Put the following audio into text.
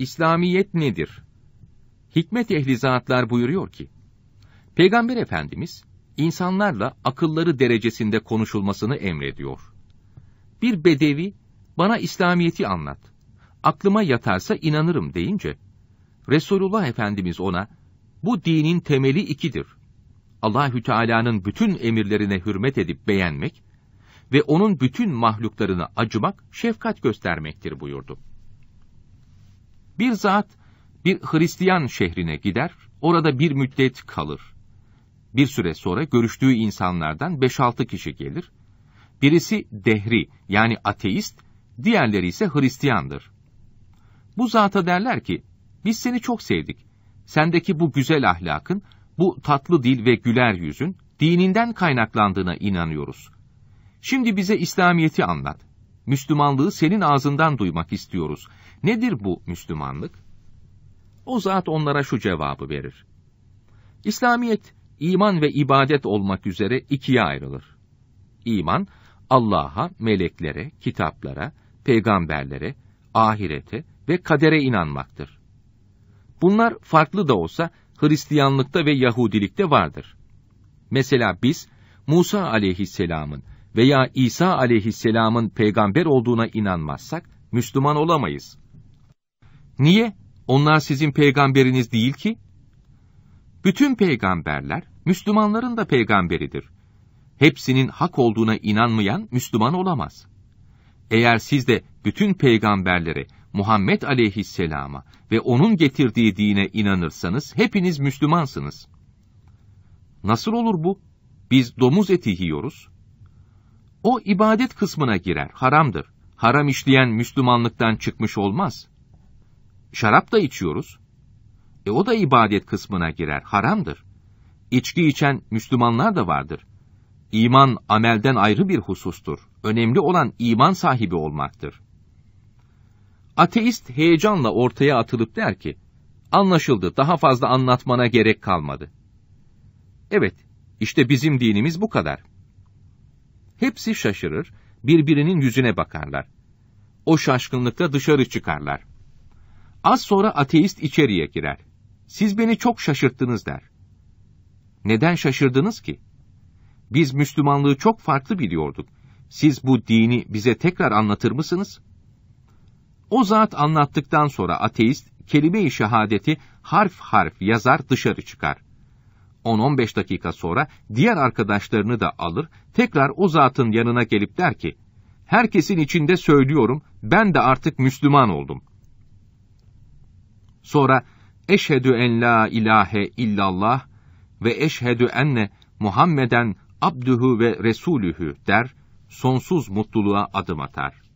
İslamiyet nedir? Hikmet ehli zatlar buyuruyor ki, Peygamber Efendimiz, insanlarla akılları derecesinde konuşulmasını emrediyor. Bir bedevi, bana İslamiyet'i anlat, aklıma yatarsa inanırım deyince, Resulullah Efendimiz ona, bu dinin temeli ikidir. Allahü Teala'nın bütün emirlerine hürmet edip beğenmek ve onun bütün mahluklarına acımak, şefkat göstermektir buyurdu. Bir zat bir Hristiyan şehrine gider, orada bir müddet kalır. Bir süre sonra görüştüğü insanlardan beş altı kişi gelir. Birisi dehri yani ateist, diğerleri ise Hristiyandır. Bu zata derler ki, biz seni çok sevdik. Sendeki bu güzel ahlakın, bu tatlı dil ve güler yüzün dininden kaynaklandığına inanıyoruz. Şimdi bize İslamiyet'i anlat. Müslümanlığı senin ağzından duymak istiyoruz. Nedir bu Müslümanlık? O zat onlara şu cevabı verir. İslamiyet, iman ve ibadet olmak üzere ikiye ayrılır. İman, Allah'a, meleklere, kitaplara, peygamberlere, ahirete ve kadere inanmaktır. Bunlar farklı da olsa Hristiyanlıkta ve Yahudilikte vardır. Mesela biz, Musa aleyhisselamın veya İsa aleyhisselamın peygamber olduğuna inanmazsak, Müslüman olamayız. Niye? Onlar sizin peygamberiniz değil ki. Bütün peygamberler, Müslümanların da peygamberidir. Hepsinin hak olduğuna inanmayan Müslüman olamaz. Eğer siz de bütün peygamberlere, Muhammed aleyhisselama ve onun getirdiği dine inanırsanız hepiniz Müslümansınız. Nasıl olur bu? Biz domuz eti yiyoruz, o ibadet kısmına girer, haramdır. Haram işleyen Müslümanlıktan çıkmış olmaz. Şarap da içiyoruz. E o da ibadet kısmına girer, haramdır. İçki içen Müslümanlar da vardır. İman amelden ayrı bir husustur. Önemli olan iman sahibi olmaktır. Ateist heyecanla ortaya atılıp der ki, anlaşıldı, daha fazla anlatmana gerek kalmadı. Evet, işte bizim dinimiz bu kadar. Hepsi şaşırır, birbirinin yüzüne bakarlar. O şaşkınlıkta dışarı çıkarlar. Az sonra ateist içeriye girer. Siz beni çok şaşırttınız der. Neden şaşırdınız ki? Biz Müslümanlığı çok farklı biliyorduk. Siz bu dini bize tekrar anlatır mısınız? O zat anlattıktan sonra ateist kelime-i şehadeti harf harf yazar dışarı çıkar.'' 10-15 dakika sonra diğer arkadaşlarını da alır, tekrar o zatın yanına gelip der ki, herkesin içinde söylüyorum, ben de artık Müslüman oldum. Sonra, eşhedü en la ilahe illallah ve eşhedü enne Muhammeden abdühü ve resulühü der, sonsuz mutluluğa adım atar.''